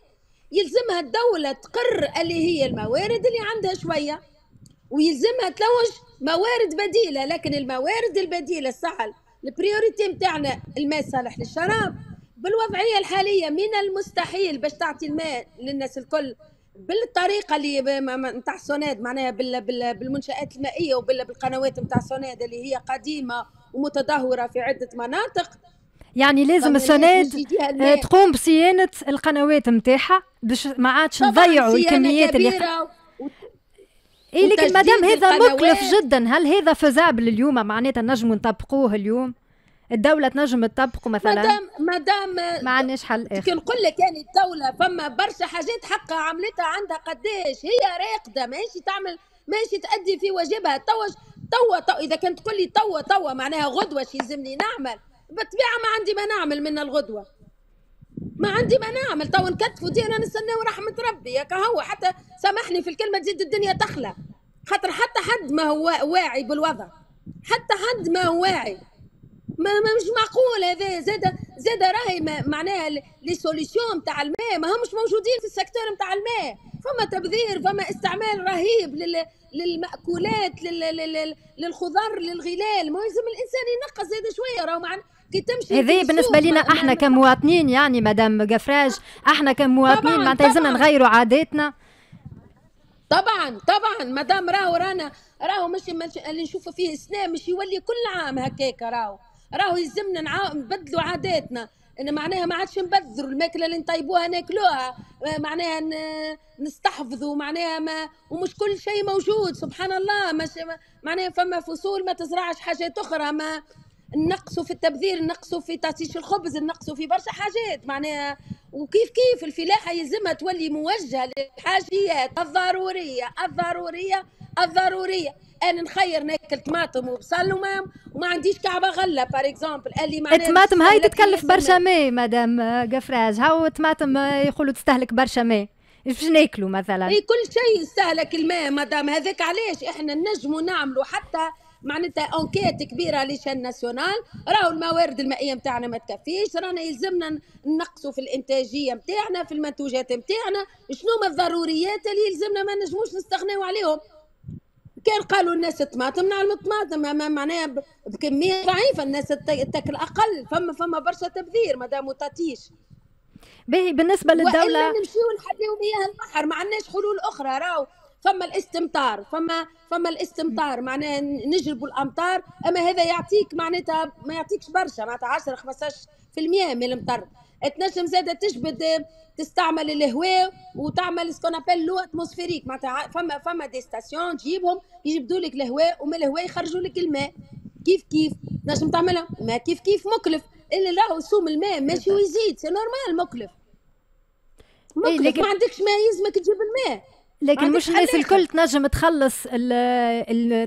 يلزمها الدولة تقر اللي هي الموارد اللي عندها شوية ويلزمها تلوج موارد بديلة لكن الموارد البديلة السهل البريوريتي نتاعنا الماء صالح للشراب بالوضعيه الحاليه من المستحيل باش تعطي الماء للناس الكل بالطريقه اللي نتاع سوناد معناها بالمنشات المائيه وبالقنوات نتاع سوناد اللي هي قديمه ومتدهوره في عده مناطق يعني لازم السناد آه، تقوم بصيانه القنوات نتاعها باش ما عادش نضيعوا الكميات اللي إيه لكن دام هذا مكلف جدا هل هذا فزابل اليوم معناتها نجموا نطبقوه اليوم؟ الدولة تنجم تطبقه مثلا مدام مدام ما عندناش حل اخر نقول لك يعني الدولة فما برشا حاجات حقها عملتها عندها قداش هي راقدة ماشي تعمل ماشي تأدي في واجبها توا توا تو إذا كنت تقول لي توا توا معناها غدوة شي يلزمني نعمل بالطبيعة ما عندي ما نعمل من الغدوة ما عندي ما نعمل تو نكتفوا دي انا نستناو رحمه ربي ياك هو حتى سامحني في الكلمه تزيد الدنيا تخلى خاطر حتى حد ما هو واعي بالوضع حتى حد ما هو واعي ما, مش معقول هذا زاد زاد راهي معناها لي سوليسيون نتاع الماء ما همش موجودين في السكتور نتاع الماء فما تبذير فما استعمال رهيب لل للمأكولات لل لل للخضر للغلال ما يلزم الانسان ينقص زاد شويه راهو كي تمشي بالنسبه لنا احنا كمواطنين يعني مدام قفراج احنا كمواطنين معناتها لازمنا نغيروا عاداتنا طبعا طبعا مدام راهو رانا راهو مش اللي نشوفه فيه سنة مش يولي كل عام هكاك راهو راهو يلزمنا نبدلوا عاداتنا إن معناها ما عادش نبذروا الماكله اللي نطيبوها ناكلوها آه، معناها نستحفظوا معناها ما ومش كل شيء موجود سبحان الله مش... معناها فما فصول ما تزرعش حاجات اخرى ما نقصوا في التبذير نقصوا في تاسيس الخبز نقصوا في برشا حاجات معناها وكيف كيف الفلاحه يلزمها تولي موجهه للحاجيات الضروريه الضروريه الضروريه انا نخير ناكل طماطم وبصل وما وما عنديش كعبه غله بار اكزومبل اللي معناها الطماطم هاي تتكلف برشا ماء مدام قفراج هاو الطماطم يقولوا تستهلك برشا ماء باش ناكلوا مثلا اي كل شيء يستهلك الماء مدام هذاك علاش احنا نجموا نعملوا حتى معناتها اونكيت كبيره لشان ناسيونال راهو الموارد المائيه نتاعنا ما تكفيش رانا يلزمنا نقصوا في الانتاجيه نتاعنا في المنتوجات نتاعنا شنو ما الضروريات اللي يلزمنا ما نجموش نستغناو عليهم كان قالوا الناس الطماطم نعلم الطماطم معناها بكميه ضعيفه الناس تاكل اقل فما فما برشا تبذير مادام تطيش باهي بالنسبه للدوله وإلا نمشيو نحليو مياه البحر ما عندناش حلول اخرى راهو فما الاستمطار فما فما الاستمطار معناها نجلبوا الامطار اما هذا يعطيك معناتها ما يعطيكش برشا معناتها 10 15% من المطر تنجم زاده تجبد تستعمل الهواء وتعمل سكون ابل لو اتموسفيريك معناتها فما فما دي ستاسيون تجيبهم يجبدوا لك الهواء ومن الهواء يخرجوا لك الماء كيف كيف تنجم تعملها ما كيف كيف مكلف اللي راهو سوم الماء ماشي ويزيد سي نورمال مكلف مكلف إيه ما عندكش ما يلزمك تجيب الماء لكن مش الناس الكل تنجم تخلص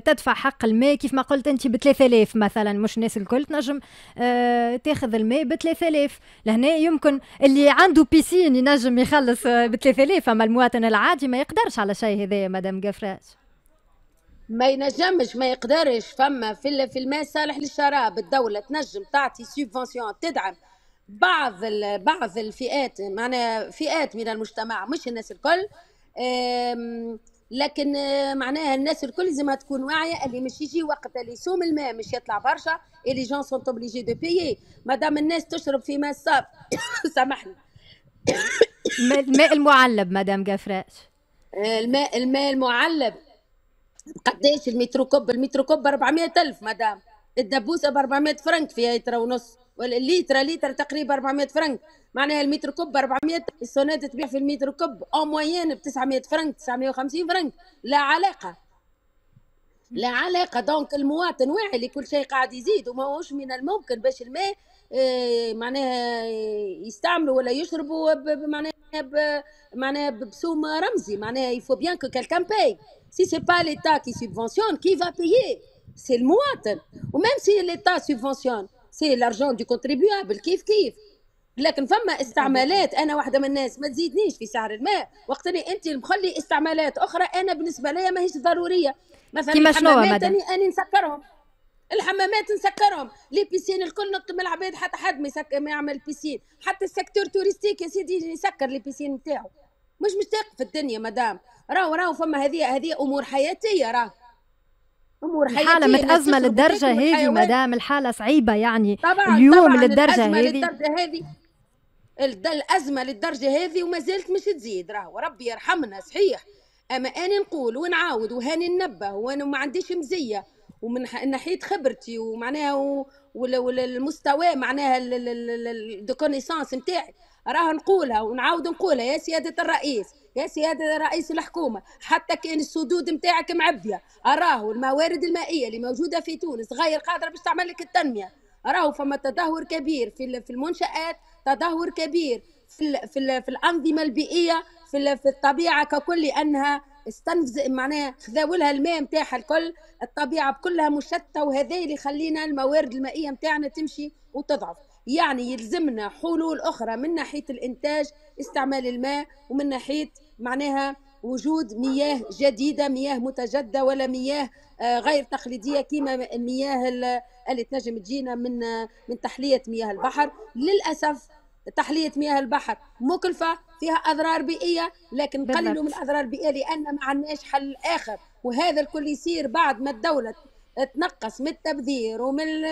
تدفع حق الماء كيف ما قلت انت ب 3000 مثلا مش الناس الكل تنجم آه تاخذ الماء ب 3000 لهنا يمكن اللي عنده بيسين ينجم يخلص آه، ب 3000 اما المواطن العادي ما يقدرش على شيء هذايا مدام قفراش ما ينجمش ما يقدرش فما في في الماء صالح للشراب الدوله تنجم تعطي سبفونسيون تدعم بعض بعض الفئات معناها فئات من المجتمع مش الناس الكل لكن آه، معناها الناس الكل لازمها تكون واعيه اللي مش يجي وقت اللي يسوم الماء مش يطلع برشا اللي جون سون اوبليجي دو بيي مادام الناس تشرب في ماء صاف سامحني الماء المعلب مدام قفراش آه، الماء الماء المعلب قداش المترو كوب المترو كوب 400 الف مدام الدبوسه ب 400 فرنك فيها لتر ونص والليتر ليتر تقريبا 400 فرنك معناها المتر كوب 400 السونات تبيع في المتر كوب او موين ب 900 فرنك 950 فرنك لا علاقه لا علاقه دونك المواطن واعي لكل شيء قاعد يزيد وما هوش من الممكن باش الماء إيه معناها يستعملوا ولا يشربوا معناها معناها بسوم رمزي معناها يفو بيان كو كالكان باي سي سي با ليتا كي سوبفونسيون كي فا بايي سي المواطن وميم سي ليتا سيفونسيون سي لارجون دو كونتريبيابل كيف كيف لكن فما استعمالات انا واحده من الناس ما تزيدنيش في سعر الماء وقت اللي انت مخلي استعمالات اخرى انا بالنسبه لي ماهيش ضروريه مثلا كيما شنو أنا, نسكرهم الحمامات نسكرهم لي بيسين الكل نطلب من العباد حتى حد ما, ما يعمل بيسين حتى السيكتور توريستيك يا سيدي يسكر لي بيسين نتاعو مش مشتاق في الدنيا مدام راهو راهو فما هذه هذه امور حياتيه راهو امور حياتيه الحاله متازمه للدرجه هذه مدام الحاله صعيبه يعني طبعا اليوم طبعا للدرجه هذه الازمه للدرجه هذه وما زالت مش تزيد راهو ربي يرحمنا صحيح اما انا نقول ونعاود وهاني ننبه وانا ما عنديش مزيه ومن ناحيه خبرتي ومعناها والمستوى معناها الدو نتاعي راه نقولها ونعاود نقولها يا سياده الرئيس يا سياده رئيس الحكومه حتى كان السدود نتاعك معبيه راهو الموارد المائيه اللي موجوده في تونس غير قادره باش تعمل لك التنميه راهو فما تدهور كبير في في المنشات تدهور كبير في في, في الانظمه البيئيه في في الطبيعه ككل لانها استنفز معناها خذاولها الماء نتاعها الكل الطبيعه بكلها مشتته وهذا اللي يخلينا الموارد المائيه نتاعنا تمشي وتضعف يعني يلزمنا حلول أخرى من ناحية الإنتاج استعمال الماء ومن ناحية معناها وجود مياه جديدة مياه متجدة ولا مياه آه، غير تقليدية كما المياه اللي تنجم تجينا من من تحلية مياه البحر للأسف تحلية مياه البحر مكلفة فيها أضرار بيئية لكن قللوا من الأضرار البيئية لأن ما عندناش حل آخر وهذا الكل يصير بعد ما الدولة تنقص من التبذير ومن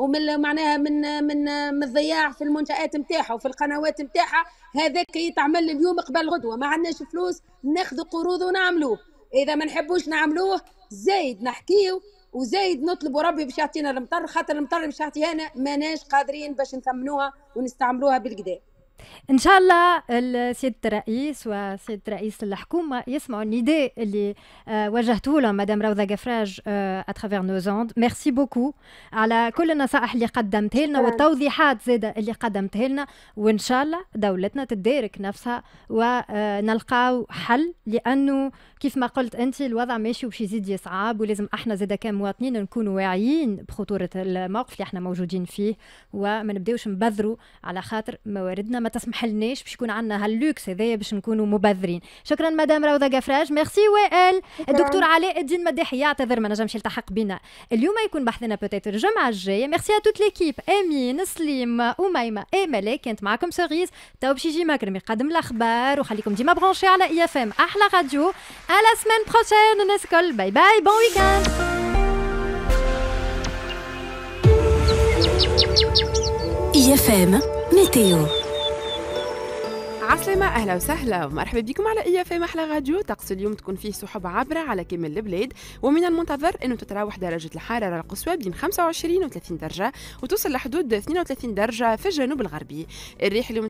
ومن معناها من من من الضياع في المنشات نتاعها وفي القنوات نتاعها هذاك يتعمل اليوم قبل غدوه ما عندناش فلوس ناخذ قروض ونعملوه اذا ما نحبوش نعملوه زايد نحكيو وزايد نطلب ربي باش يعطينا المطر خاطر المطر باش يعطينا ماناش قادرين باش نثمنوها ونستعملوها بالقدام ان شاء الله السيد الرئيس وسياده رئيس الحكومه يسمعوا النداء اللي آه، وجهته لهم مدام روضه قفراج اترافير نو زوند ميرسي بوكو على كل النصائح اللي قدمتها لنا والتوضيحات زاده اللي قدمتها لنا وان شاء الله دولتنا تدارك نفسها ونلقاو آه، حل لانه كيف ما قلت انت الوضع ماشي وباش يزيد يصعب ولازم احنا زاده كمواطنين نكونوا واعيين بخطوره الموقف اللي احنا موجودين فيه وما نبداوش نبذروا على خاطر مواردنا ما تسمح لناش باش يكون عندنا هاللوكس هذايا باش نكونوا مبذرين شكرا مدام روضه قفراج ميرسي وائل الدكتور علاء الدين مداحي يعتذر ما نجمش يلتحق بنا اليوم يكون بحثنا بوتيتر الجمعه الجايه ميرسي ا توت ليكيب امين سليم اميمه امله كانت معكم سوغيز تو باش يجي مكرم يقدم الاخبار وخليكم ديما برونشي على اي اف ام احلى راديو على سمان بروشين الناس الكل باي باي بون ويكاند IFM, météo. عسلامة أهلا وسهلا ومرحبا بكم على إيا في محلى غاديو طقس اليوم تكون فيه سحب عابرة على كامل البلاد ومن المنتظر أنه تتراوح درجة الحرارة القصوى بين 25 و 30 درجة وتوصل لحدود 32 درجة في الجنوب الغربي الريح اليوم